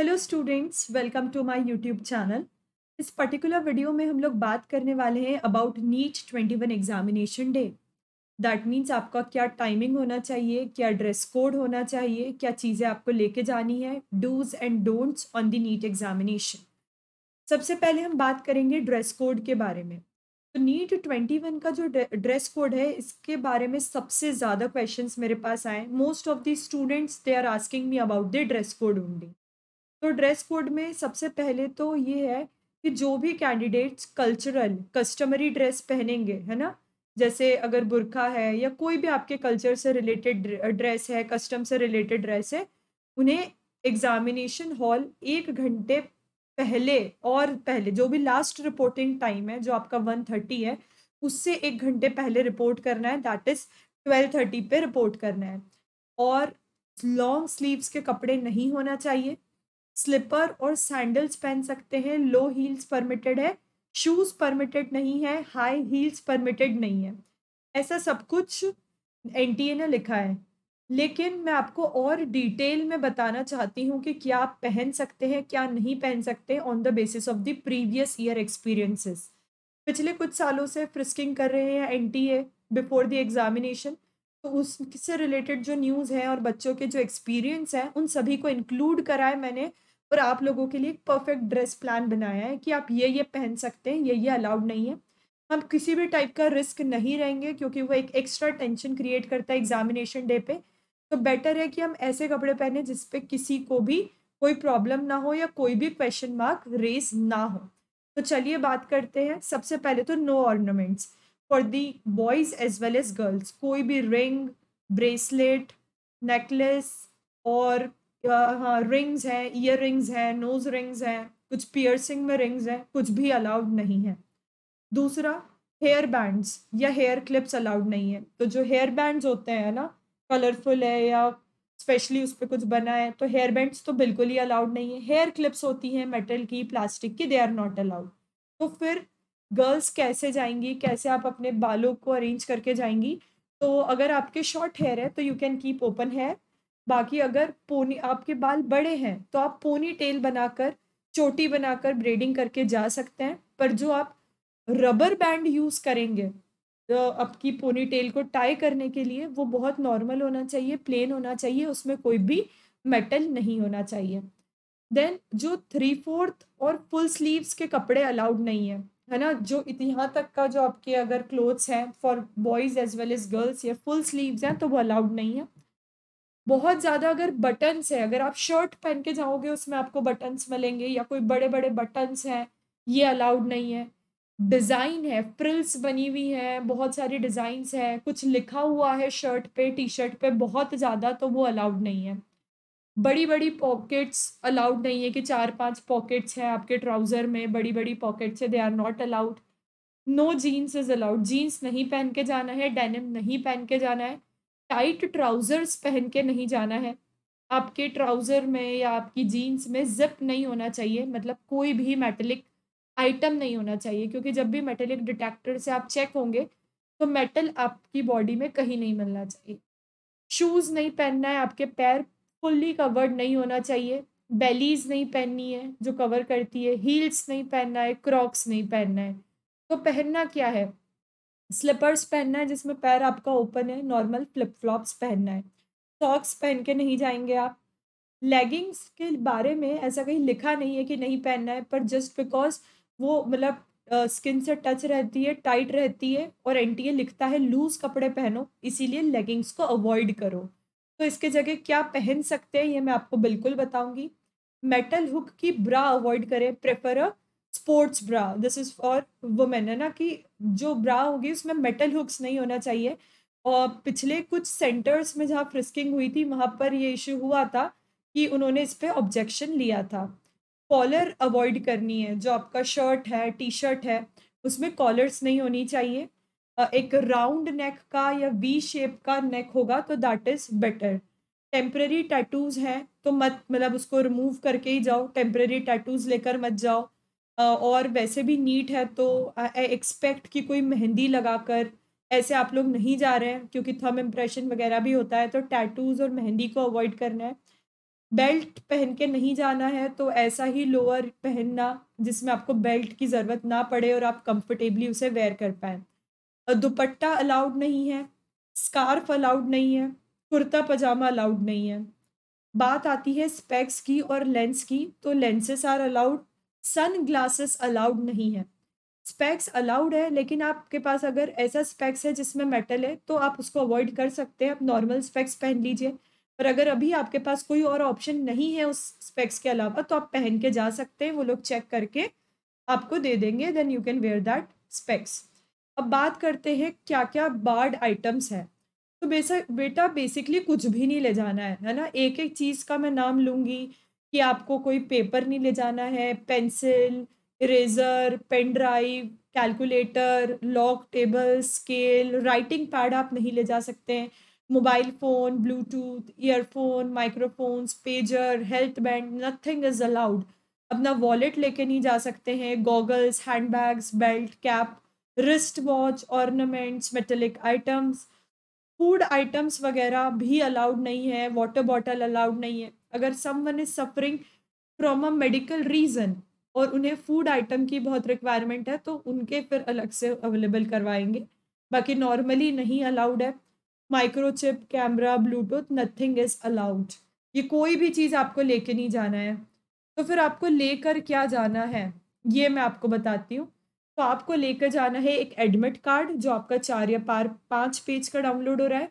hello students welcome to my YouTube channel इस particular video में हम लोग बात करने वाले हैं about NEET twenty one examination day that means आपका क्या टाइमिंग होना चाहिए क्या ड्रेस कोड होना चाहिए क्या चीज़ें आपको लेके जानी है dos and don'ts on the NEET examination सबसे पहले हम बात करेंगे ड्रेस कोड के बारे में तो नीट वन का जो ड्रेस कोड है इसके बारे में सबसे ज़्यादा क्वेश्चन मेरे पास आए most of the students they are asking me about the dress code only तो ड्रेस कोड में सबसे पहले तो ये है कि जो भी कैंडिडेट्स कल्चरल कस्टमरी ड्रेस पहनेंगे है ना जैसे अगर बुरखा है या कोई भी आपके कल्चर से रिलेटेड ड्रेस है कस्टम से रिलेटेड ड्रेस है उन्हें एग्जामिनेशन हॉल एक घंटे पहले और पहले जो भी लास्ट रिपोर्टिंग टाइम है जो आपका वन थर्टी है उससे एक घंटे पहले रिपोर्ट करना है दैट इज़ ट्वेल्व थर्टी पर रिपोर्ट करना है और लॉन्ग स्लीव्स के कपड़े नहीं होना चाहिए स्लीपर और सैंडल्स पहन सकते हैं लो हील्स परमिटेड है शूज़ परमिटेड नहीं है हाई हील्स परमिटेड नहीं है ऐसा सब कुछ एन ने लिखा है लेकिन मैं आपको और डिटेल में बताना चाहती हूँ कि क्या आप पहन सकते हैं क्या नहीं पहन सकते on the basis of the previous year experiences पिछले कुछ सालों से फ्रिस्किंग कर रहे हैं N T A before the examination तो उससे रिलेटेड जो न्यूज़ है और बच्चों के जो एक्सपीरियंस हैं उन सभी को इंक्लूड कराए मैंने और आप लोगों के लिए एक परफेक्ट ड्रेस प्लान बनाया है कि आप ये ये पहन सकते हैं ये ये अलाउड नहीं है हम किसी भी टाइप का रिस्क नहीं रहेंगे क्योंकि वो एक एक्स्ट्रा टेंशन क्रिएट करता है एग्जामिनेशन डे पे तो बेटर है कि हम ऐसे कपड़े पहने जिसपे किसी को भी कोई प्रॉब्लम ना हो या कोई भी क्वेश्चन मार्क रेज ना हो तो चलिए बात करते हैं सबसे पहले तो no ornaments for the boys as well as girls कोई भी रिंग ब्रेसलेट नेकलेस और हाँ रिंग्स हैं ईयर रिंग्स हैं नोज रिंग्स हैं कुछ पियर्सिंग में रिंग्स हैं कुछ भी अलाउड नहीं है दूसरा हेयर बैंड्स या हेयर क्लिप्स अलाउड नहीं है तो जो हेयर बैंड्स होते हैं ना कलरफुल है या स्पेशली उस पर कुछ बना है तो हेयर बैंड्स तो बिल्कुल ही अलाउड नहीं है हेयर क्लिप्स होती हैं मेटल की प्लास्टिक की दे आर नॉट अलाउड तो फिर गर्ल्स कैसे जाएंगी कैसे आप अपने बालों को अरेंज करके जाएंगी तो अगर आपके शॉर्ट हेयर है तो you can keep open hair बाकी अगर पोनी आपके बाल बड़े हैं तो आप पोनी टेल बनाकर चोटी बनाकर ब्रेडिंग करके जा सकते हैं पर जो आप रबर बैंड यूज़ करेंगे तो आपकी पोनी टेल को टाई करने के लिए वो बहुत नॉर्मल होना चाहिए प्लेन होना चाहिए उसमें कोई भी मेटल नहीं होना चाहिए देन जो थ्री फोर्थ और फुल स्लीव्स के कपड़े अलाउड नहीं है है ना जो यहाँ तक का जो आपके अगर क्लोथ्स हैं for boys as well as girls या फुल स्लीव्स हैं तो वो अलाउड नहीं है बहुत ज़्यादा अगर बटन्स है अगर आप शर्ट पहन के जाओगे उसमें आपको बटन्स मिलेंगे या कोई बड़े बड़े बटन्स हैं ये अलाउड नहीं है डिज़ाइन है फ्रिल्स बनी हुई हैं बहुत सारी डिज़ाइंस है कुछ लिखा हुआ है शर्ट पे टी शर्ट पे बहुत ज़्यादा तो वो अलाउड नहीं है बड़ी बड़ी पॉकेट्स अलाउड नहीं है कि चार पांच पॉकेट्स हैं आपके ट्राउज़र में बड़ी बड़ी पॉकेट्स है they are not allowed no jeans is allowed jeans नहीं पहन के जाना है डेनिम नहीं पहन के जाना है टाइट ट्राउज़र्स पहन के नहीं जाना है आपके ट्राउज़र में या आपकी जीन्स में जिप नहीं होना चाहिए मतलब कोई भी मेटलिक आइटम नहीं होना चाहिए क्योंकि जब भी मेटलिक डिटेक्टर से आप चेक होंगे तो मेटल आपकी बॉडी में कहीं नहीं मिलना चाहिए शूज़ नहीं पहनना है आपके पैर फुल्ली कवर्ड नहीं होना चाहिए बेलीज नहीं पहननी है जो कवर करती है हील्स नहीं पहनना है क्रॉक्स नहीं पहनना है तो पहनना क्या है स्लीपर्स पहनना है जिसमें पैर आपका ओपन है नॉर्मल फ्लिप फ्लॉप्स पहनना है सॉक्स पहन के नहीं जाएंगे आप लेगिंग्स के बारे में ऐसा कहीं लिखा नहीं है कि नहीं पहनना है पर जस्ट बिकॉज वो मतलब स्किन से टच रहती है टाइट रहती है और एन लिखता है लूज कपड़े पहनो इसीलिए लेगिंग्स को अवॉइड करो तो इसके जगह क्या पहन सकते हैं ये मैं आपको बिल्कुल बताऊंगी मेटल हुक की ब्रा अवॉइड करें prefer a sports bra this is for women है ना कि जो ब्रा होगी उसमें मेटल हुक्स नहीं होना चाहिए और पिछले कुछ सेंटर्स में जहाँ फ्रिस्किंग हुई थी वहाँ पर ये इशू हुआ था कि उन्होंने इस पर ऑब्जेक्शन लिया था कॉलर अवॉइड करनी है जो आपका शर्ट है टी शर्ट है उसमें कॉलर्स नहीं होनी चाहिए एक राउंड नेक का या वी शेप का नेक होगा तो that is better temporary tattoos हैं तो मत मतलब उसको रिमूव करके ही जाओ टेम्प्रेरी टैटूज़ लेकर मत जाओ और वैसे भी नीट है तो आई एक्सपेक्ट कि कोई मेहंदी लगाकर ऐसे आप लोग नहीं जा रहे हैं क्योंकि थम इम्प्रेशन वगैरह भी होता है तो टैटूज़ और मेहंदी को अवॉइड करना है बेल्ट पहन के नहीं जाना है तो ऐसा ही लोअर पहनना जिसमें आपको बेल्ट की ज़रूरत ना पड़े और आप कंफर्टेबली उसे वेयर कर पाएँ दुपट्टा अलाउड नहीं है स्कार्फ अलाउड नहीं है कुर्ता पजामा अलाउड नहीं है बात आती है स्पेक्स की और लेंस की तो lenses are allowed sunglasses allowed नहीं है स्पेक्स अलाउड है लेकिन आपके पास अगर ऐसा स्पेक्स है जिसमें मेटल है तो आप उसको अवॉइड कर सकते हैं आप नॉर्मल स्पेक्स पहन लीजिए और अगर अभी आपके पास कोई और ऑप्शन नहीं है उस स्पेक्स के अलावा तो आप पहन के जा सकते हैं वो लोग चेक करके आपको दे देंगे then you can wear that specs अब बात करते हैं क्या क्या बार्ड आइटम्स है तो बेसा बेटा बेसिकली कुछ भी नहीं ले जाना है है ना एक एक चीज़ का मैं नाम लूँगी कि आपको कोई पेपर नहीं ले जाना है pencil eraser pen drive calculator log table scale writing pad आप नहीं ले जा सकते हैं mobile phone Bluetooth earphone microphones pager health band nothing is allowed अपना वॉलेट लेके नहीं जा सकते हैं goggles handbags belt cap wrist watch ornaments metallic items food items वगैरह भी अलाउड नहीं है वाटर बॉटल अलाउड नहीं है अगर someone is suffering from a medical reason और उन्हें फूड आइटम की बहुत रिक्वायरमेंट है तो उनके फिर अलग से अवेलेबल करवाएंगे बाकी नॉर्मली नहीं अलाउड है microchip camera Bluetooth nothing is allowed ये कोई भी चीज़ आपको लेके नहीं जाना है तो फिर आपको लेकर क्या जाना है ये मैं आपको बताती हूँ तो आपको लेकर जाना है एक एडमिट कार्ड जो आपका चार या पार पाँच पेज का डाउनलोड हो रहा है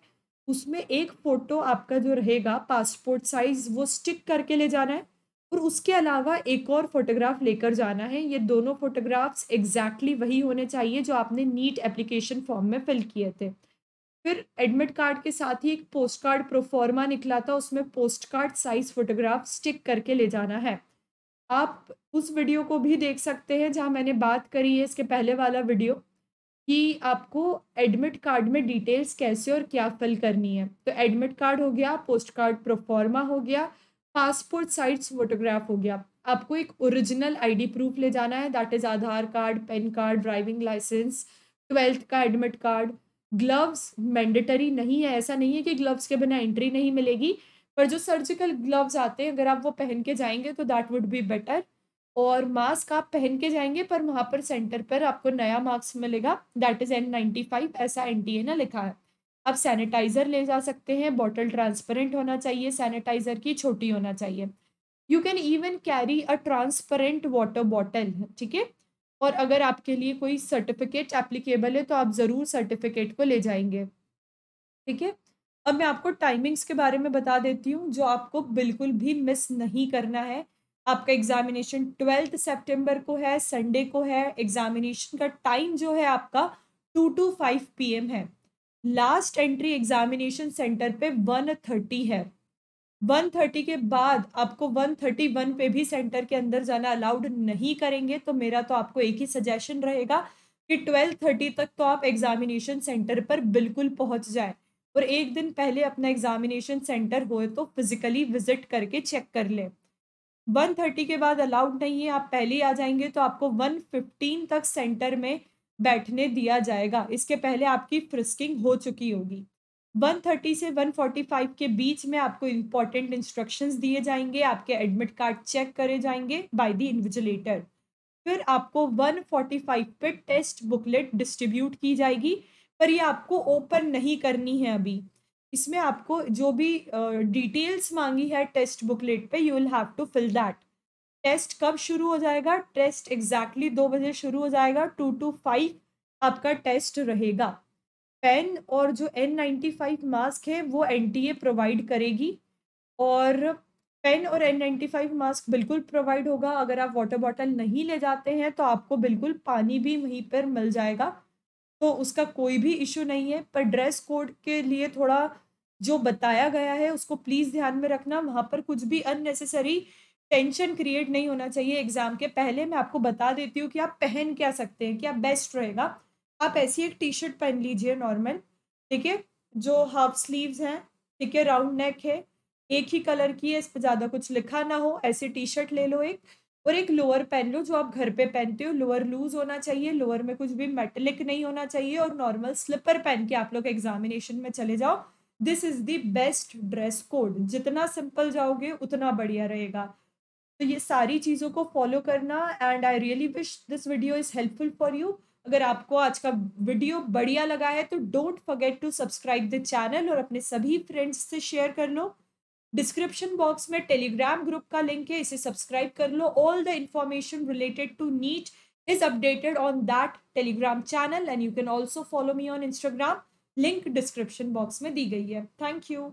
उसमें एक फ़ोटो आपका जो रहेगा पासपोर्ट साइज़ वो स्टिक करके ले जाना है और उसके अलावा एक और फोटोग्राफ लेकर जाना है ये दोनों फोटोग्राफ्स एग्जैक्टली वही होने चाहिए जो आपने नीट एप्लीकेशन फॉर्म में फिल किए थे फिर एडमिट कार्ड के साथ ही एक पोस्ट कार्ड प्रोफॉर्मा निकला था उसमें postcard size photograph stick करके ले जाना है आप उस वीडियो को भी देख सकते हैं जहाँ मैंने बात करी है इसके पहले वाला वीडियो कि आपको एडमिट कार्ड में डिटेल्स कैसे और क्या फिल करनी है तो एडमिट कार्ड हो गया पोस्ट कार्ड प्रोफॉर्मा हो गया पासपोर्ट साइज फोटोग्राफ हो गया आपको एक ओरिजिनल आईडी प्रूफ ले जाना है that is Aadhaar card PAN card driving licence twelfth का एडमिट कार्ड ग्लव्स मैंडेटरी नहीं है ऐसा नहीं है कि ग्लव्स के बिना एंट्री नहीं मिलेगी पर जो सर्जिकल ग्लव्स आते हैं अगर आप वो पहन के जाएंगे तो दैट वुड बी बेटर और मास्क आप पहन के जाएंगे पर वहाँ पर सेंटर पर आपको नया मास्क मिलेगा that is N ninety five ऐसा एन टी ए ना लिखा है आप सैनिटाइज़र ले जा सकते हैं बॉटल ट्रांसपेरेंट होना चाहिए सैनिटाइज़र की छोटी होना चाहिए you can even carry a transparent water bottle ठीक है और अगर आपके लिए कोई सर्टिफिकेट एप्लीकेबल है तो आप ज़रूर सर्टिफिकेट को ले जाएंगे ठीक है अब मैं आपको टाइमिंग्स के बारे में बता देती हूँ जो आपको बिल्कुल भी मिस नहीं करना है आपका एग्जामिनेशन ट्वेल्थ सेप्टेम्बर को है संडे को है एग्जामिनेशन का टाइम जो है आपका टू टू फाइव पी है लास्ट एंट्री एग्जामिनेशन सेंटर पे वन थर्टी है वन थर्टी के बाद आपको वन थर्टी वन पे भी सेंटर के अंदर जाना अलाउड नहीं करेंगे तो मेरा तो आपको एक ही सजेशन रहेगा कि ट्वेल्व थर्टी तक तो आप एग्जामिनेशन सेंटर पर बिल्कुल पहुंच जाए और एक दिन पहले अपना एग्जामिनेशन सेंटर हो तो फिजिकली विजिट करके चेक कर लें वन थर्टी के बाद अलाउड नहीं है आप पहले आ जाएंगे तो आपको वन फिफ्टीन तक सेंटर में बैठने दिया जाएगा इसके पहले आपकी फ्रिस्किंग हो चुकी होगी वन थर्टी से वन फोर्टी फाइव के बीच में आपको इम्पॉर्टेंट इंस्ट्रक्शंस दिए जाएंगे आपके एडमिट कार्ड चेक करे जाएंगे बाय द इन्विजिलेटर फिर आपको वन फोर्टी फाइव पे टेस्ट बुकलेट डिस्ट्रीब्यूट की जाएगी पर ये आपको ओपन नहीं करनी है अभी इसमें आपको जो भी डिटेल्स uh, मांगी है टेस्ट बुकलेट पे you will have to fill that test कब शुरू हो जाएगा टेस्ट एग्जैक्टली दो बजे शुरू हो जाएगा टू टू फाइव आपका टेस्ट रहेगा पेन और जो एन नाइन्टी फाइव मास्क है वो एन टी ए प्रोवाइड करेगी और पेन और एन नाइन्टी फाइव मास्क बिल्कुल प्रोवाइड होगा अगर आप वाटर बॉटल नहीं ले जाते हैं तो आपको बिल्कुल पानी भी वहीं पर मिल जाएगा तो उसका कोई भी इशू नहीं है पर ड्रेस कोड के लिए थोड़ा जो बताया गया है उसको प्लीज़ ध्यान में रखना वहाँ पर कुछ भी अननेसेसरी टेंशन क्रिएट नहीं होना चाहिए एग्ज़ाम के पहले मैं आपको बता देती हूँ कि आप पहन क्या सकते हैं क्या बेस्ट रहेगा आप ऐसी एक टी शर्ट पहन लीजिए नॉर्मल ठीक है जो हाफ स्लीव्स हैं ठीक है राउंड नेक है एक ही कलर की है इस पर ज़्यादा कुछ लिखा ना हो ऐसी टी शर्ट ले लो एक और एक लोअर पहन लो जो आप घर पे पहनते हो लोअर लूज होना चाहिए लोअर में कुछ भी मेटलिक नहीं होना चाहिए और नॉर्मल स्लीपर पहन के आप लोग एग्जामिनेशन में चले जाओ this is the best dress code जितना सिंपल जाओगे उतना बढ़िया रहेगा तो ये सारी चीज़ों को फॉलो करना and I really wish this video is helpful for you अगर आपको आज का वीडियो बढ़िया लगा है तो don't forget to subscribe the channel और अपने सभी फ्रेंड्स से शेयर कर लो डिस्क्रिप्शन बॉक्स में टेलीग्राम ग्रुप का लिंक है इसे सब्सक्राइब कर लो all the information related to NEET is updated on that Telegram channel and you can also follow me on Instagram link description box में दी गई है थैंक यू